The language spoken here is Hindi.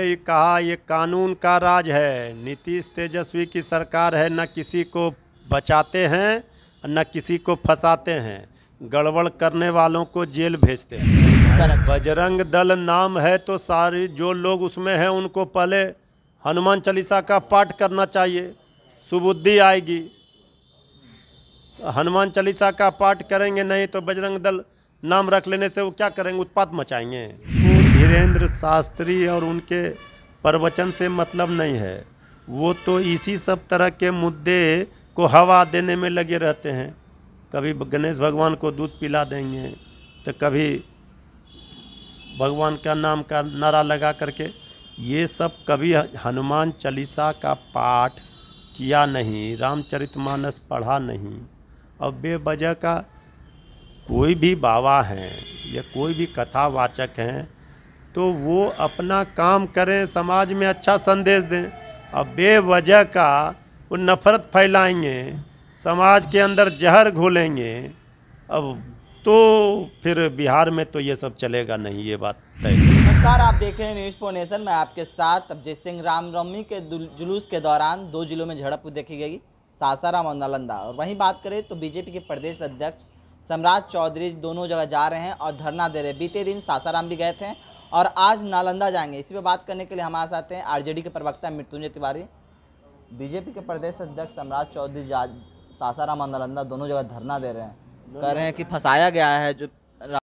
ये कहा ये कानून का राज है नीतीश तेजस्वी की सरकार है न किसी को बचाते हैं न किसी को फंसाते हैं गड़बड़ करने वालों को जेल भेजते हैं बजरंग दल नाम है तो सारे जो लोग उसमें हैं उनको पहले हनुमान चालीसा का पाठ करना चाहिए सुबुद्धि आएगी हनुमान चालीसा का पाठ करेंगे नहीं तो बजरंग दल नाम रख लेने से वो क्या करेंगे उत्पात मचाएंगे धीरेन्द्र शास्त्री और उनके प्रवचन से मतलब नहीं है वो तो इसी सब तरह के मुद्दे को हवा देने में लगे रहते हैं कभी गणेश भगवान को दूध पिला देंगे तो कभी भगवान का नाम का नारा लगा करके ये सब कभी हनुमान चालीसा का पाठ किया नहीं रामचरितमानस पढ़ा नहीं और बेवजह का कोई भी बाबा हैं या कोई भी कथावाचक हैं तो वो अपना काम करें समाज में अच्छा संदेश दें और बेवजह का वो नफ़रत फैलाएंगे समाज के अंदर जहर घोलेंगे अब तो फिर बिहार में तो ये सब चलेगा नहीं ये बात तय नमस्कार आप देख रहे हैं न्यूज़ फोर नेशन में आपके साथ अभिजीत सिंह राम रामनवमी के जुलूस के दौरान दो जिलों में झड़प देखी गई सासाराम और नालंदा और वहीं बात करें तो बीजेपी के प्रदेश अध्यक्ष सम्राट चौधरी दोनों जगह जा रहे हैं और धरना दे रहे बीते दिन सासाराम भी गए थे और आज नालंदा जाएंगे इसी पर बात करने के लिए हमारे साथ हैं आरजेडी के प्रवक्ता मृत्युंजय तिवारी बीजेपी के प्रदेश अध्यक्ष सम्राट चौधरी सासाराम और नालंदा दोनों जगह धरना दे रहे हैं कह रहे हैं कि फंसाया गया है जो